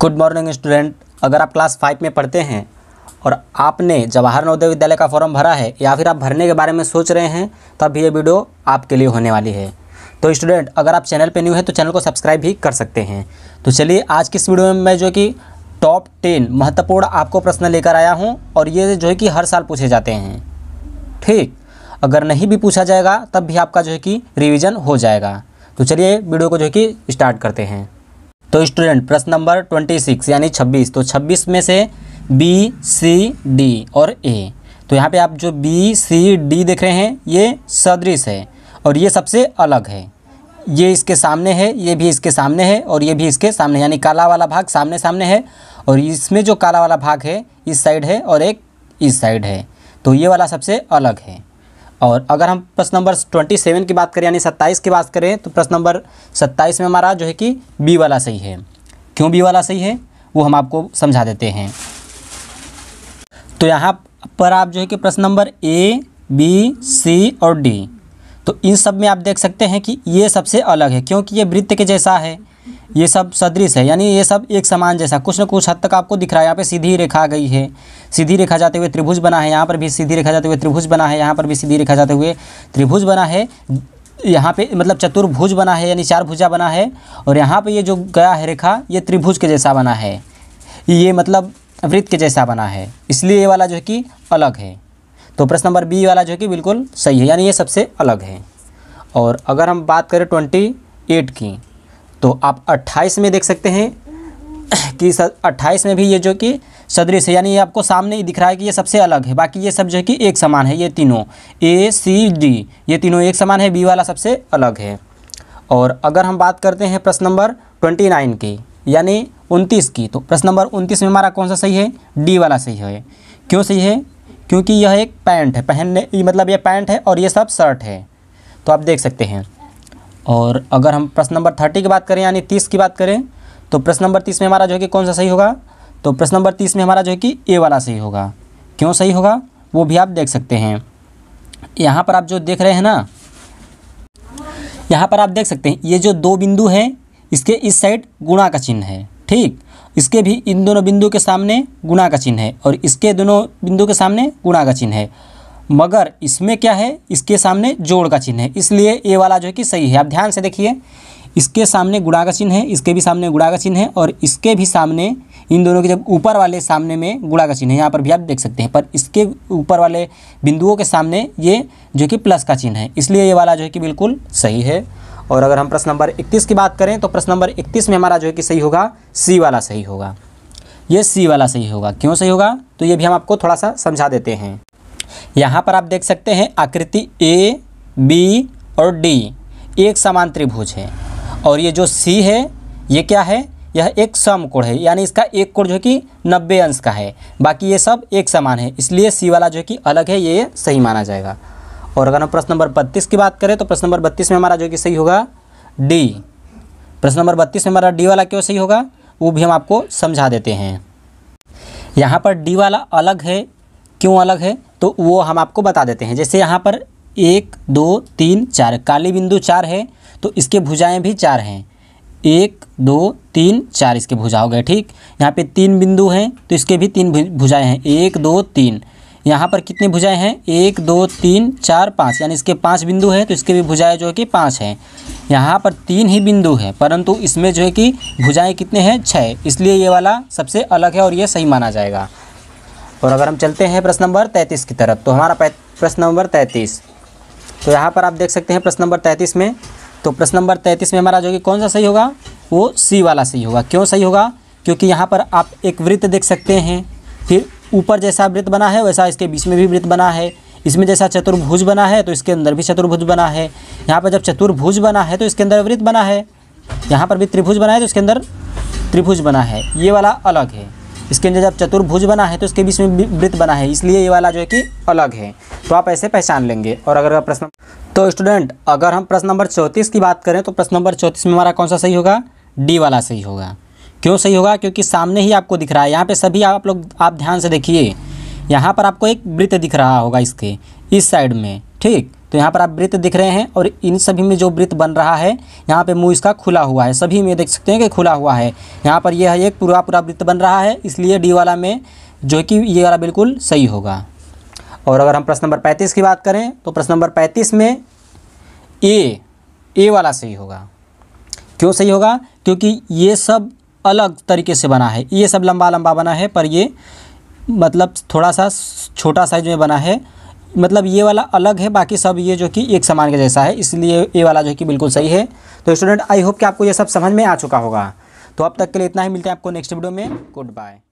good morning student अगर आप class five में पढ़ते हैं और आपने जवाहर नवोदय विद्यालय का फॉर्म भरा है या फिर आप भरने के बारे में सोच रहे हैं तब तो ये वीडियो आपके लिए होने वाली है तो स्टूडेंट अगर आप चैनल पर न्यू हैं तो चैनल को सब्सक्राइब भी कर सकते हैं तो चलिए आज की इस वीडियो में मैं जो कि टॉप टेन महत्वपूर्ण आपको प्रश्न लेकर आया हूँ और ये जो है कि हर साल पूछे जाते हैं ठीक अगर नहीं भी पूछा जाएगा तब भी आपका जो है कि रिविज़न हो जाएगा तो चलिए वीडियो को जो है कि स्टार्ट करते हैं तो स्टूडेंट प्रश्न नंबर ट्वेंटी सिक्स यानी छब्बीस तो छब्बीस में से बी सी डी और ए तो यहाँ पे आप जो बी सी डी देख रहे हैं ये सदृश है और ये सबसे अलग है ये इसके सामने है ये भी इसके सामने है और ये भी इसके सामने यानी काला वाला भाग सामने सामने है और इसमें जो काला वाला भाग है इस साइड है और एक इस साइड है तो ये वाला सबसे अलग है और अगर हम प्रश्न नंबर ट्वेंटी सेवन की बात करें यानी सत्ताईस की बात करें तो प्रश्न नंबर सत्ताईस में हमारा जो है कि बी वाला सही है क्यों बी वाला सही है वो हम आपको समझा देते हैं तो यहाँ पर आप जो है कि प्रश्न नंबर ए बी सी और डी तो इन सब में आप देख सकते हैं कि ये सबसे अलग है क्योंकि ये वृत्त के जैसा है ये सब सदृश है यानी ये सब एक समान जैसा कुछ ना कुछ हद तक आपको दिख रहा है यहाँ पे सीधी रेखा आ गई है सीधी रेखा जाते हुए त्रिभुज बना है यहाँ पर भी सीधी रेखा जाते हुए त्रिभुज बना है यहाँ पर भी सीधी रेखा जाते हुए त्रिभुज बना है यहाँ पे मतलब चतुर्भुज बना है यानी चार भुजा बना है और यहाँ पर ये जो गया है रेखा ये त्रिभुज के जैसा बना है ये मतलब वृत्त के जैसा बना है इसलिए ये वाला जो है कि अलग है तो प्रश्न नंबर बी वाला जो है कि बिल्कुल सही है यानी ये सबसे अलग है और अगर हम बात करें ट्वेंटी एट की तो आप अट्ठाईस में देख सकते हैं कि 28 में भी ये जो कि सदृश है यानी ये आपको सामने ही दिख रहा है कि ये सबसे अलग है बाकी ये सब जो है कि एक समान है ये तीनों ए सी डी ये तीनों एक समान है बी वाला सबसे अलग है और अगर हम बात करते हैं प्रश्न नंबर ट्वेंटी नाइन की यानी उनतीस की तो प्रश्न नंबर उनतीस में हमारा कौन सा सही है डी वाला सही है क्यों सही है क्योंकि यह एक पैंट है पहनने मतलब ये पैंट है और ये सब शर्ट है तो आप देख सकते हैं और अगर हम प्रश्न नंबर थर्टी की बात करें यानी तीस की बात करें तो प्रश्न नंबर तीस में हमारा जो है कि कौन सा सही होगा तो प्रश्न नंबर तीस में हमारा जो है कि ए वाला सही होगा क्यों सही होगा वो भी आप देख सकते हैं यहाँ पर आप जो देख रहे हैं ना यहाँ पर आप देख सकते हैं ये जो दो बिंदु हैं इसके इस साइड गुणा का चिन्ह है ठीक इसके भी इन दोनों बिंदु के सामने गुणा का चिन्ह है और इसके दोनों बिंदु के सामने गुणा का चिन्ह है मगर इसमें क्या है इसके सामने जोड़ का चिन्ह है इसलिए ये वाला जो है कि सही है आप ध्यान से देखिए इसके सामने गुणा का चिन्ह है इसके भी सामने गुणा का चिन्ह है और इसके भी सामने इन दोनों के जब ऊपर वाले सामने में गुणा का चिन्ह है यहाँ पर भी आप देख सकते हैं पर इसके ऊपर वाले बिंदुओं के सामने ये जो कि प्लस का चिन्ह है इसलिए ये वाला जो है कि बिल्कुल सही है और अगर हम प्रश्न नंबर 31 की बात करें तो प्रश्न नंबर 31 में हमारा जो है कि सही होगा सी वाला सही होगा ये सी वाला सही होगा क्यों सही होगा तो ये भी हम आपको थोड़ा सा समझा देते हैं यहाँ पर आप देख सकते हैं आकृति ए बी और डी एक समान त्रिभुज है और ये जो सी है ये क्या है यह एक सम कोण है यानी इसका एक कोण जो है कि नब्बे अंश का है बाकी ये सब एक समान है इसलिए सी वाला जो है कि अलग है ये सही माना जाएगा और अगर हम प्रश्न नंबर बत्तीस की बात करें तो प्रश्न नंबर बत्तीस में हमारा जो कि सही होगा डी प्रश्न नंबर बत्तीस में हमारा डी वाला क्यों सही होगा वो भी हम आपको समझा देते हैं यहाँ पर डी वाला अलग है क्यों अलग है तो वो हम आपको बता देते हैं जैसे यहाँ पर एक दो तीन चार काली बिंदु चार है तो इसके भुजाएं भी चार हैं एक दो तीन चार इसके भुजा हो गए ठीक यहाँ पे तीन बिंदु हैं तो इसके भी तीन भुजाएं हैं एक दो तीन यहाँ पर कितने भुजाएं हैं एक दो तीन चार पाँच यानी इसके पाँच बिंदु हैं तो इसके भी भुजाएं जो है कि पाँच हैं यहाँ पर तीन ही बिंदु हैं परंतु इसमें जो है कि भुजाएँ कितने हैं छः इसलिए ये वाला सबसे अलग है और ये सही माना जाएगा और अगर हम चलते हैं प्रश्न नंबर तैंतीस की तरफ तो हमारा प्रश्न नंबर तैंतीस तो यहाँ पर आप देख सकते हैं प्रश्न नंबर तैंतीस में तो प्रश्न नंबर तैंतीस में हमारा जो कि कौन सा सही होगा वो सी वाला सही होगा क्यों सही होगा क्योंकि यहाँ पर आप एक वृत्त देख सकते हैं फिर ऊपर जैसा वृत्त बना है वैसा इसके बीच में भी वृत्त बना है इसमें जैसा चतुर्भुज बना है तो इसके अंदर भी चतुर्भुज बना है यहाँ पर जब चतुर्भुज बना है तो इसके अंदर वृत्त बना है यहाँ पर भी त्रिभुज बना है तो इसके अंदर त्रिभुज बना है ये वाला अलग है इसके अंदर जब चतुर्भुज बना है तो इसके बीच में वृत्त बना है इसलिए ये वाला जो है कि अलग है तो आप ऐसे पहचान लेंगे और अगर प्रश्न तो स्टूडेंट अगर हम प्रश्न नंबर चौंतीस की बात करें तो प्रश्न नंबर चौंतीस में हमारा कौन सा सही होगा डी वाला सही होगा क्यों सही होगा क्योंकि सामने ही आपको दिख रहा है यहाँ पे सभी आप लोग आप ध्यान से देखिए यहाँ पर आपको एक वृत्त दिख रहा होगा इसके इस साइड में ठीक तो यहाँ पर आप वृत्त दिख रहे हैं और इन सभी में जो वृत्त बन रहा है यहाँ पे मुंह इसका खुला हुआ है सभी में देख सकते हैं कि खुला हुआ है यहाँ पर यह एक पूरा पूरा वृत्त बन रहा है इसलिए डी वाला में जो कि ये वाला बिल्कुल सही होगा और अगर हम प्रश्न नंबर पैंतीस की बात करें तो प्रश्न नंबर पैंतीस में ए ए वाला सही होगा क्यों सही होगा क्योंकि ये सब अलग तरीके से बना है ये सब लंबा लंबा बना है पर ये मतलब थोड़ा सा छोटा साइज में बना है मतलब ये वाला अलग है बाकी सब ये जो कि एक समान के जैसा है इसलिए ये वाला जो कि बिल्कुल सही है तो स्टूडेंट आई होप कि आपको ये सब समझ में आ चुका होगा तो अब तक के लिए इतना ही मिलते हैं आपको नेक्स्ट वीडियो में गुड बाय